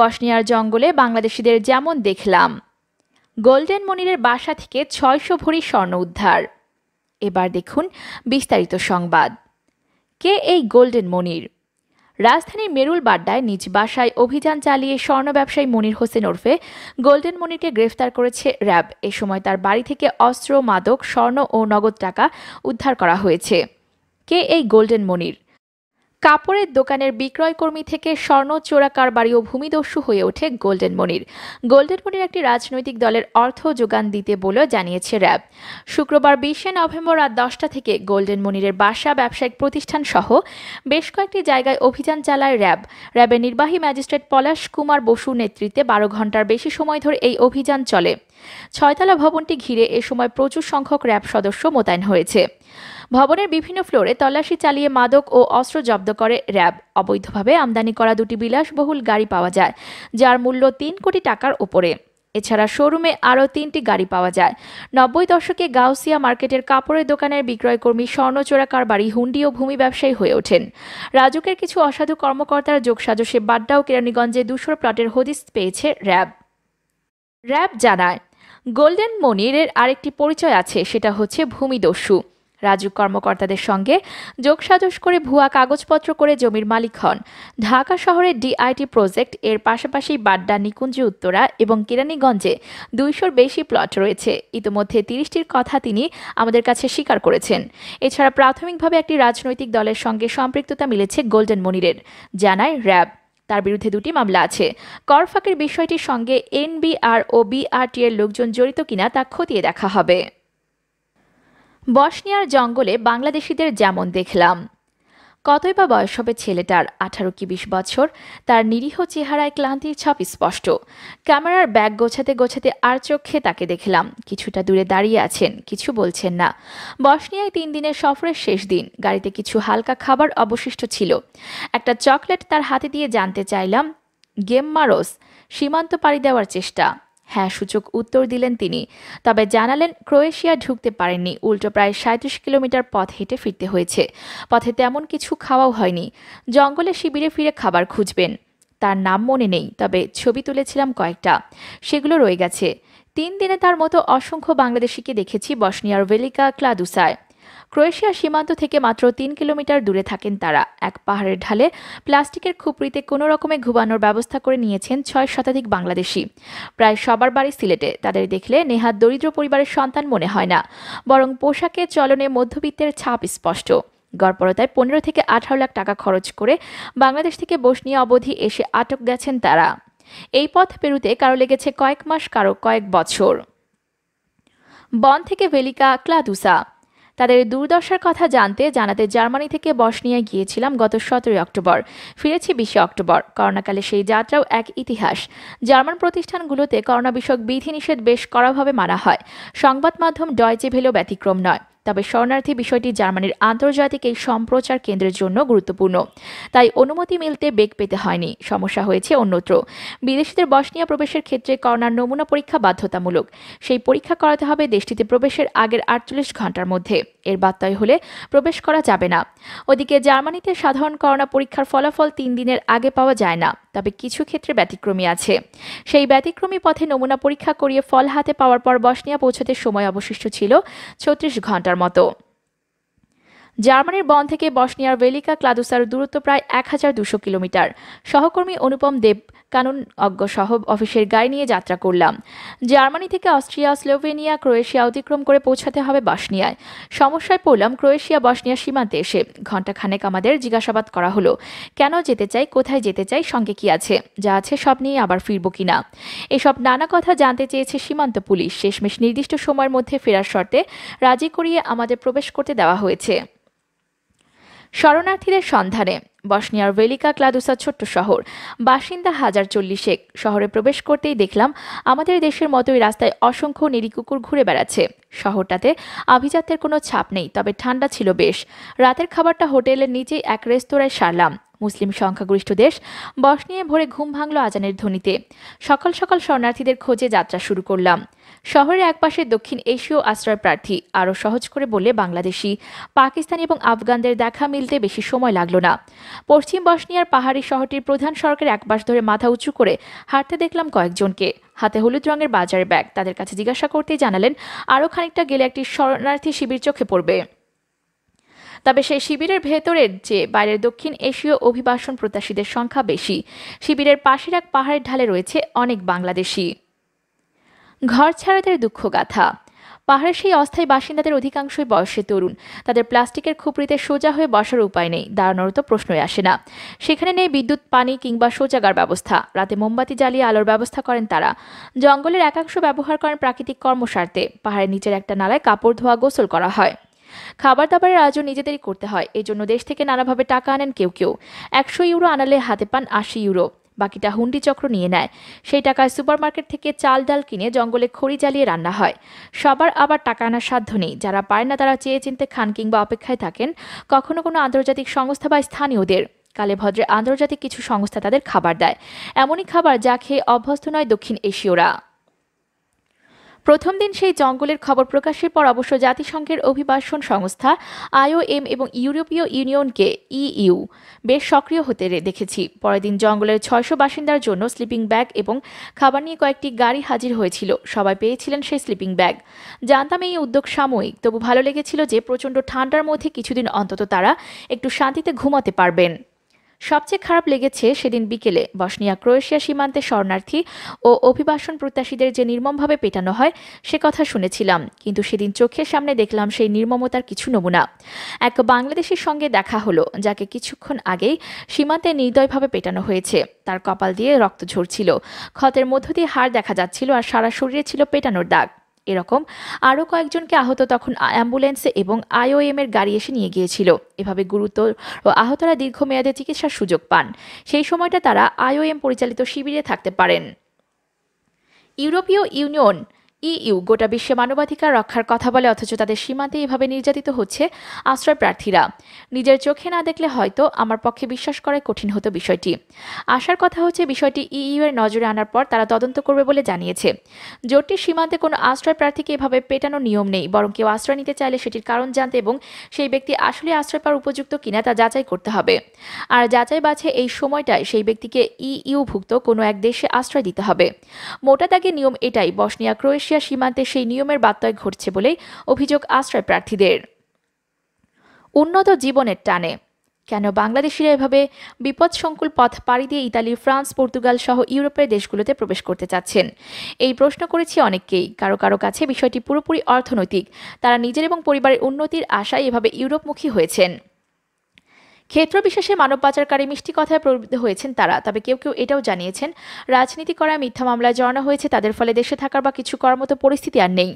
বসনিয়ার জঙ্গলে বাংলাদেশিদের যেমন দেখলাম গোল্ডেন মনিরের বাসা থেকে ছয়শো ভরি স্বর্ণ উদ্ধার এবার দেখুন বিস্তারিত সংবাদ কে এই গোল্ডেন মনির রাজধানীর মেরুল বাড্ডায় নিজ বাসায় অভিযান চালিয়ে স্বর্ণ ব্যবসায়ী মনির হোসেন ওরফে গোল্ডেন মনিরকে গ্রেফতার করেছে র্যাব এ সময় তার বাড়ি থেকে অস্ত্র মাদক স্বর্ণ ও নগদ টাকা উদ্ধার করা হয়েছে কে এই গোল্ডেন মনির কাপড়ের দোকানের বিক্রয়কর্মী থেকে স্বর্ণ চোরা কারবারি ও ভূমিদস্যু হয়ে ওঠে গোল্ডেন মনির গোল্ডেন মনির একটি রাজনৈতিক দলের অর্থ যোগান দিতে বলেও জানিয়েছে র্যাব শুক্রবার বিশে নভেম্বর রাত দশটা থেকে গোল্ডেন মনিরের বাসা ব্যবসায়িক প্রতিষ্ঠান সহ বেশ কয়েকটি জায়গায় অভিযান চালায় র্যাব র্যাবের নির্বাহী ম্যাজিস্ট্রেট পলাশ কুমার বসুর নেতৃত্বে বারো ঘন্টার বেশি সময় ধরে এই অভিযান চলে ছয়তলা ভবনটি ঘিরে এ সময় প্রচুর সংখ্যক র্যাব সদস্য মোতায়েন হয়েছে ভবনের বিভিন্ন ফ্লোরে তল্লাশি চালিয়ে মাদক ও অস্ত্র জব্দ করে র্যাব অবৈধভাবে আমদানি করা দুটি বিলাসবহুল গাড়ি পাওয়া যায় যার মূল্য তিন কোটি টাকার ওপরে এছাড়া শোরুমে আরও তিনটি গাড়ি পাওয়া যায় নব্বই দশকে গাউসিয়া মার্কেটের কাপড়ের দোকানের বিক্রয়কর্মী স্বর্ণচোরা কারবারি হুন্ডি ও ভূমি ব্যবসায়ী হয়ে ওঠেন রাজুকের কিছু অসাধু কর্মকর্তার যোগসাজশে বাড্ডা ও কেরানীগঞ্জে দুশোর প্লটের হদিস পেয়েছে র্যাব র্যাব জানায় গোল্ডেন মনিরের আরেকটি পরিচয় আছে সেটা হচ্ছে ভূমিদস্যু রাজু কর্মকর্তাদের সঙ্গে যোগসাজশ করে ভুয়া কাগজপত্র করে জমির মালিক হন ঢাকা শহরে ডিআইটি প্রজেক্ট এর পাশাপাশি বাড্ডা নিকুঞ্জ উত্তরা এবং কেরানীগঞ্জে দুইশোর বেশি প্লট রয়েছে ইতিমধ্যে তিরিশটির কথা তিনি আমাদের কাছে স্বীকার করেছেন এছাড়া প্রাথমিকভাবে একটি রাজনৈতিক দলের সঙ্গে সম্পৃক্ততা মিলেছে গোল্ডেন মনিরের জানায় র্যাব তার বিরুদ্ধে দুটি মামলা আছে কর ফাঁকের বিষয়টির সঙ্গে এনবিআর ও বিআরটি এর লোকজন জড়িত কিনা তা খতিয়ে দেখা হবে বসনিয়ার জঙ্গলে বাংলাদেশিদের যেমন দেখলাম কতই বা বয়স হবে ছেলেটার আঠারো কি বিশ বছর তার নিরীহ চেহারায় ক্লান্তির ছাপ স্পষ্ট ক্যামেরার ব্যাগ গোছাতে গোছাতে আর চোখে তাকে দেখলাম কিছুটা দূরে দাঁড়িয়ে আছেন কিছু বলছেন না বসনিয়ায় তিন দিনের সফরের শেষ দিন গাড়িতে কিছু হালকা খাবার অবশিষ্ট ছিল একটা চকলেট তার হাতে দিয়ে জানতে চাইলাম গেম মারোস সীমান্ত পাড়ি দেওয়ার চেষ্টা হ্যাঁ সূচক উত্তর দিলেন তিনি তবে জানালেন ক্রোয়েশিয়া ঢুকতে পারেননি উল্টো প্রায় সাঁত্রিশ কিলোমিটার পথ হেঁটে ফিরতে হয়েছে পথে তেমন কিছু খাওয়াও হয়নি জঙ্গলে শিবিরে ফিরে খাবার খুঁজবেন তার নাম মনে নেই তবে ছবি তুলেছিলাম কয়েকটা সেগুলো রয়ে গেছে তিন দিনে তার মতো অসংখ্য বাংলাদেশিকে দেখেছি বসনিয়ার ভেলিকা ক্লাদুসায় ক্রোয়েশিয়া সীমান্ত থেকে মাত্র তিন কিলোমিটার দূরে থাকেন তারা এক পাহাড়ের ঢালে প্লাস্টিকের খুপড়িতে কোনো রকমে ঘুমানোর ব্যবস্থা করে নিয়েছেন ছয় শতাধিক বাংলাদেশি প্রায় সবার বাড়ি সিলেটে তাদের দেখলে নেহাত দরিদ্র পরিবারের সন্তান মনে হয় না বরং পোশাকে চলনে মধ্যবিত্তের ছাপ স্পষ্ট গড়পড়তায় পনেরো থেকে আঠারো লাখ টাকা খরচ করে বাংলাদেশ থেকে নিয়ে অবধি এসে আটক গেছেন তারা এই পথ পেরুতে কারো লেগেছে কয়েক মাস কারো কয়েক বছর বন থেকে ভেলিকা ক্লাদুসা তাদের দুর্দশার কথা জানতে জানাতে জার্মানি থেকে বসনিয়া গিয়েছিলাম গত সতেরোই অক্টোবর ফিরেছি বিশে অক্টোবর করোনাকালে সেই যাত্রাও এক ইতিহাস জার্মান প্রতিষ্ঠানগুলোতে করোনা বিষয়ক বিধিনিষেধ বেশ কড়াভাবে মানা হয় সংবাদ মাধ্যম ডয়চে ভেলেও ব্যতিক্রম নয় তবে শরণার্থী বিষয়টি জার্মানির আন্তর্জাতিক এই সম্প্রচার কেন্দ্রের জন্য গুরুত্বপূর্ণ তাই অনুমতি মিলতে বেগ পেতে হয়নি সমস্যা হয়েছে অন্যত্র বিদেশিদের বসনিয়া প্রবেশের ক্ষেত্রে করোনার নমুনা পরীক্ষা বাধ্যতামূলক সেই পরীক্ষা করাতে হবে দেশটিতে প্রবেশের আগের আটচল্লিশ ঘন্টার মধ্যে এর বার্তায় হলে প্রবেশ করা যাবে না ওদিকে জার্মানিতে সাধারণ করোনা পরীক্ষার ফলাফল তিন দিনের আগে পাওয়া যায় না তবে কিছু ক্ষেত্রে ব্যতিক্রমী আছে সেই ব্যতিক্রমী পথে নমুনা পরীক্ষা করিয়ে ফল হাতে পাওয়ার পর বসনিয়া পৌঁছাতে সময় অবশিষ্ট ছিল ছত্রিশ ঘন্টার করার মতো জার্মানির বন থেকে বসনিয়ার ভেলিকা ক্লাদুসার দূরত্ব প্রায় এক হাজার দুশো কিলোমিটার সহকর্মী অনুপম দেব কানুন অজ্ঞ অফিসের গাড়ি নিয়ে যাত্রা করলাম জার্মানি থেকে অস্ট্রিয়া স্লোভেনিয়া ক্রোয়েশিয়া অতিক্রম করে পৌঁছাতে হবে বাসনিয়ায় সমস্যায় পড়লাম ক্রোয়েশিয়া বসনিয়া সীমান্তে এসে ঘণ্টাখানেক আমাদের জিজ্ঞাসাবাদ করা হলো কেন যেতে চাই কোথায় যেতে চাই সঙ্গে কি আছে যা আছে সব নিয়ে আবার ফিরব কিনা এসব নানা কথা জানতে চেয়েছে সীমান্ত পুলিশ শেষমেশ নির্দিষ্ট সময়ের মধ্যে ফেরার শর্তে রাজি করিয়ে আমাদের প্রবেশ করতে দেওয়া হয়েছে শরণার্থীদের সন্ধানে বসনিয়ার ভেলিকা ক্লাদুসা ছোট্ট শহর বাসিন্দা হাজার চল্লিশেক শহরে প্রবেশ করতেই দেখলাম আমাদের দেশের মতোই রাস্তায় অসংখ্য নিরিকুকুর ঘুরে বেড়াচ্ছে শহরটাতে আভিজাত্যের কোনো ছাপ নেই তবে ঠান্ডা ছিল বেশ রাতের খাবারটা হোটেলের নিচেই এক রেস্তোরাঁয় সারলাম মুসলিম সংখ্যাগরিষ্ঠ দেশ বস নিয়ে ভোরে ঘুম ভাঙল আজানের ধ্বনিতে সকাল সকাল শরণার্থীদের খোঁজে যাত্রা শুরু করলাম শহরের একপাশে দক্ষিণ এশীয় আশ্রয় প্রার্থী আরও সহজ করে বলে বাংলাদেশি পাকিস্তানি এবং আফগানদের দেখা মিলতে বেশি সময় লাগলো না পশ্চিম বসনিয়ার পাহাড়ি শহরটির প্রধান সড়কের একপাশ ধরে মাথা উঁচু করে হাঁটতে দেখলাম কয়েকজনকে হাতে হলুদ রঙের বাজার ব্যাগ তাদের কাছে জিজ্ঞাসা করতেই জানালেন আরও খানিকটা গেলে একটি শরণার্থী শিবির চোখে পড়বে তবে সেই শিবিরের ভেতরের যে বাইরের দক্ষিণ এশীয় অভিবাসন প্রত্যাশীদের সংখ্যা বেশি শিবিরের পাশের এক পাহাড়ের ঢালে রয়েছে অনেক বাংলাদেশি ঘর ছাড়াদের দুঃখগাথা পাহাড়ের সেই অস্থায়ী বাসিন্দাদের অধিকাংশই বয়সে তরুণ তাদের প্লাস্টিকের খুপড়িতে সোজা হয়ে বসার উপায় নেই দাঁড়ানোর তো প্রশ্নই আসে না সেখানে নেই বিদ্যুৎ পানি কিংবা শৌচাগার ব্যবস্থা রাতে মোমবাতি জ্বালিয়ে আলোর ব্যবস্থা করেন তারা জঙ্গলের একাংশ ব্যবহার করেন প্রাকৃতিক কর্মস্বার্থে পাহাড়ের নিচের একটা নালায় কাপড় ধোয়া গোসল করা হয় খাবার দাবারের আয়োজন নিজেদেরই করতে হয় এজন্য দেশ থেকে নানাভাবে টাকা আনেন কেউ কেউ একশো ইউরো আনালে হাতে পান আশি ইউরো বাকিটা হুন্ডি চক্র নিয়ে নেয় সেই টাকায় সুপারমার্কেট থেকে চাল ডাল কিনে জঙ্গলে খড়ি জ্বালিয়ে রান্না হয় সবার আবার টাকা আনার সাধ্য নেই যারা পায় না তারা চেয়ে চিনতে খান কিংবা অপেক্ষায় থাকেন কখনো কোনো আন্তর্জাতিক সংস্থা বা স্থানীয়দের কালে ভদ্রে আন্তর্জাতিক কিছু সংস্থা তাদের খাবার দেয় এমনই খাবার যা খেয়ে অভ্যস্ত নয় দক্ষিণ এশীয়রা প্রথম দিন সেই জঙ্গলের খবর প্রকাশের পর অবশ্য জাতিসংঘের অভিবাসন সংস্থা আইওএম এবং ইউরোপীয় ইউনিয়নকে ইইউ বেশ সক্রিয় হতে দেখেছি পরের দিন জঙ্গলের ছয়শো বাসিন্দার জন্য স্লিপিং ব্যাগ এবং খাবার নিয়ে কয়েকটি গাড়ি হাজির হয়েছিল সবাই পেয়েছিলেন সেই স্লিপিং ব্যাগ জানতাম এই উদ্যোগ সাময়িক তবু ভালো লেগেছিল যে প্রচণ্ড ঠান্ডার মধ্যে কিছুদিন অন্তত তারা একটু শান্তিতে ঘুমাতে পারবেন সবচেয়ে খারাপ লেগেছে সেদিন বিকেলে বসনিয়া ক্রোয়েশিয়া সীমান্তে শরণার্থী ও অভিবাসন প্রত্যাশীদের যে নির্মমভাবে পেটানো হয় সে কথা শুনেছিলাম কিন্তু সেদিন চোখের সামনে দেখলাম সেই নির্মমতার কিছু নমুনা এক বাংলাদেশের সঙ্গে দেখা হলো যাকে কিছুক্ষণ আগেই সীমান্তে নির্দয়ভাবে পেটানো হয়েছে তার কপাল দিয়ে রক্ত ঝরছিল ক্ষতের মধ্য দিয়ে হাড় দেখা যাচ্ছিল আর সারা শরীরে ছিল পেটানোর দাগ এরকম আরও কয়েকজনকে আহত তখন অ্যাম্বুলেন্সে এবং আইওএমের গাড়ি এসে নিয়ে গিয়েছিল এভাবে গুরুতর ও আহতরা দীর্ঘমেয়াদে চিকিৎসার সুযোগ পান সেই সময়টা তারা আইওএম পরিচালিত শিবিরে থাকতে পারেন ইউরোপীয় ইউনিয়ন ইইউ গোটা বিশ্বে মানবাধিকার রক্ষার কথা বলে অথচ তাদের সীমান্তে এভাবে নির্যাতিত হচ্ছে আশ্রয় প্রার্থীরা নিজের চোখে না দেখলে হয়তো আমার পক্ষে বিশ্বাস করাই কঠিন হতো বিষয়টি আশার কথা হচ্ছে বিষয়টি ইইউ এর নজরে আনার পর তারা তদন্ত করবে বলে জানিয়েছে জোটটির সীমান্তে কোনো আশ্রয় প্রার্থীকে এভাবে পেটানোর নিয়ম নেই বরং কেউ আশ্রয় নিতে চাইলে সেটির কারণ জানতে এবং সেই ব্যক্তি আসলে আশ্রয় পাওয়ার উপযুক্ত কিনা তা যাচাই করতে হবে আর যাচাই বাছে এই সময়টায় সেই ব্যক্তিকে ইইউভুক্ত কোনো এক দেশে আশ্রয় দিতে হবে মোটা দাগে নিয়ম এটাই বসনিয়া ক্রোয়েশিয়া রাশিয়া সীমান্তে সেই নিয়মের বার্তায় ঘটছে বলেই অভিযোগ আশ্রয় প্রার্থীদের উন্নত জীবনের টানে কেন বাংলাদেশিরা এভাবে বিপদসংকুল পথ পাড়ি দিয়ে ইতালি ফ্রান্স পর্তুগাল সহ ইউরোপের দেশগুলোতে প্রবেশ করতে চাচ্ছেন এই প্রশ্ন করেছি অনেককেই কারো কারো কাছে বিষয়টি পুরোপুরি অর্থনৈতিক তারা নিজের এবং পরিবারের উন্নতির আশায় এভাবে ইউরোপমুখী হয়েছেন ক্ষেত্র বিশেষে মানব পাচারকারী মিষ্টি কথায় প্রবৃত্ত হয়েছেন তারা তবে কেউ কেউ এটাও জানিয়েছেন রাজনীতি করায় মিথ্যা মামলায় জড়ানো হয়েছে তাদের ফলে দেশে থাকার বা কিছু করার মতো পরিস্থিতি আর নেই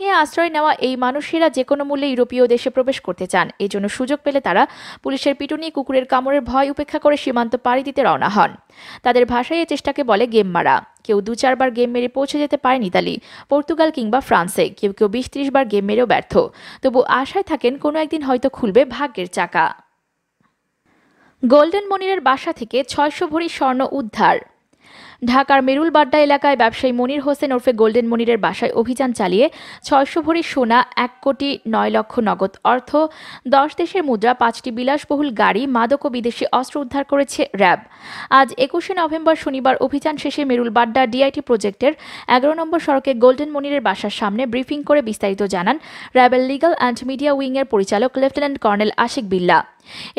নিয়ে আশ্রয় নেওয়া এই মানুষেরা যে কোনো মূল্যে ইউরোপীয় দেশে প্রবেশ করতে চান এজন্য সুযোগ পেলে তারা পুলিশের পিটুনি কুকুরের কামড়ের ভয় উপেক্ষা করে সীমান্ত পাড়ি দিতে রওনা হন তাদের ভাষায় এ চেষ্টাকে বলে গেম মারা কেউ দু চারবার গেম মেরে পৌঁছে যেতে পারেন ইতালি পর্তুগাল কিংবা ফ্রান্সে কেউ কেউ বিশ ত্রিশ বার গেম মেরেও ব্যর্থ তবু আশায় থাকেন কোনো একদিন হয়তো খুলবে ভাগ্যের চাকা গোল্ডেন মনিরের বাসা থেকে ছয়শো ভরি স্বর্ণ উদ্ধার ঢাকার মেরুলবাড্ডা এলাকায় ব্যবসায়ী মনির হোসেন ওরফে গোল্ডেন মনিরের বাসায় অভিযান চালিয়ে ছয়শো ভরি সোনা এক কোটি নয় লক্ষ নগদ অর্থ দশ দেশের মুদ্রা পাঁচটি বিলাসবহুল গাড়ি মাদক ও বিদেশি অস্ত্র উদ্ধার করেছে র্যাব আজ একুশে নভেম্বর শনিবার অভিযান শেষে মেরুলবাড্ডা ডিআইটি প্রজেক্টের এগারো নম্বর সড়কে গোল্ডেন মনিরের বাসার সামনে ব্রিফিং করে বিস্তারিত জানান র্যাবের লিগাল অ্যান্ড মিডিয়া উইংয়ের পরিচালক লেফটেন্যান্ট কর্নেল আশিক বিল্লা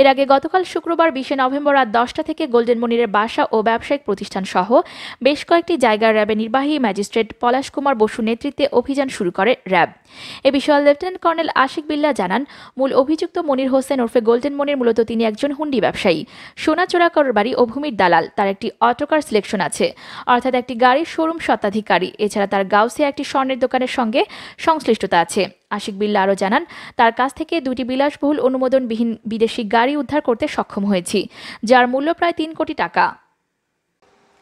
এর আগে গতকাল শুক্রবার বিশে নভেম্বর রাত দশটা থেকে গোল্ডেন মনিরের বাসা ও ব্যবসায়িক প্রতিষ্ঠান সহ বেশ কয়েকটি জায়গায় র্যাবের নির্বাহী ম্যাজিস্ট্রেট পলাশ কুমার বসু নেতৃত্বে অভিযান শুরু করে র্যাব এ বিষয়ে লেফটেন্যান্ট কর্নেল আশিক বিল্লা জানান মূল অভিযুক্ত মনির হোসেন ওরফে গোল্ডেন মনির মূলত তিনি একজন হুন্ডি ব্যবসায়ী সোনা চোরাকর বাড়ি ও ভূমির দালাল তার একটি অটোকার সিলেকশন আছে অর্থাৎ একটি গাড়ির শোরুম স্বত্বাধিকারী এছাড়া তার গাউসে একটি স্বর্ণের দোকানের সঙ্গে সংশ্লিষ্টতা আছে আশিক বিল্লা আরও জানান তার কাছ থেকে দুটি বিলাসবহুল অনুমোদনবিহীন বিদেশি গাড়ি উদ্ধার করতে সক্ষম হয়েছি যার মূল্য প্রায় তিন কোটি টাকা